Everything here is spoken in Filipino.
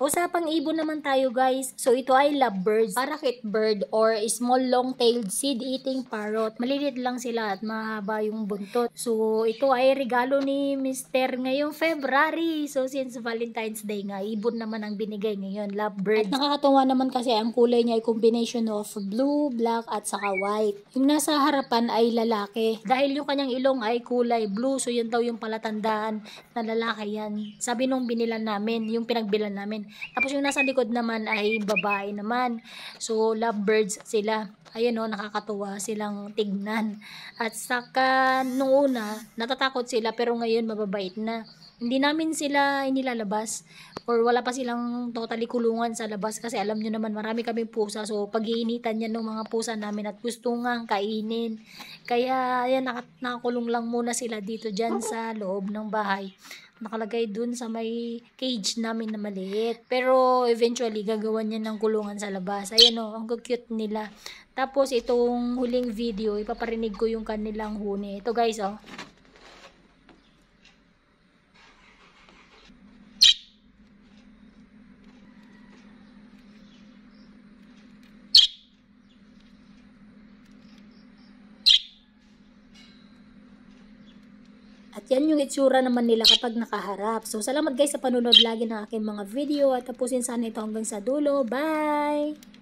Usapang ibon naman tayo guys. So ito ay lovebirds, parakeet bird or small long-tailed seed-eating parrot. Malilit lang sila at mahaba yung buntot. So ito ay regalo ni Mr. ngayong February. So since Valentine's Day nga, ibon naman ang binigay ngayon, lovebirds. At nakakatawa naman kasi ang kulay niya ay combination of blue, black at saka white. Yung nasa harapan ay lalaki. Dahil yung kanyang ilong ay kulay blue, so yun daw yung palatandaan na lalaki yan. Sabi nung binilan namin, yung pinagbilan namin, tapos yung nasa likod naman ay babae naman. So, lovebirds sila. Ayun o, nakakatuwa silang tignan. At saka, noong una, natatakot sila pero ngayon mababait na. Hindi namin sila inilalabas or wala pa silang totally kulungan sa labas kasi alam nyo naman marami kaming pusa so pag-iinitan yan ng mga pusa namin at gusto nga kainin kaya yan nak nakakulong lang muna sila dito dyan sa loob ng bahay nakalagay dun sa may cage namin na maliit pero eventually gagawan niya ng kulungan sa labas ayan o oh, ang cute nila tapos itong huling video ipaparinig ko yung kanilang huni ito guys o oh. At yan yung itsura naman nila kapag nakaharap. So, salamat guys sa panonood lagi ng aking mga video at tapusin sana ito hanggang sa dulo. Bye!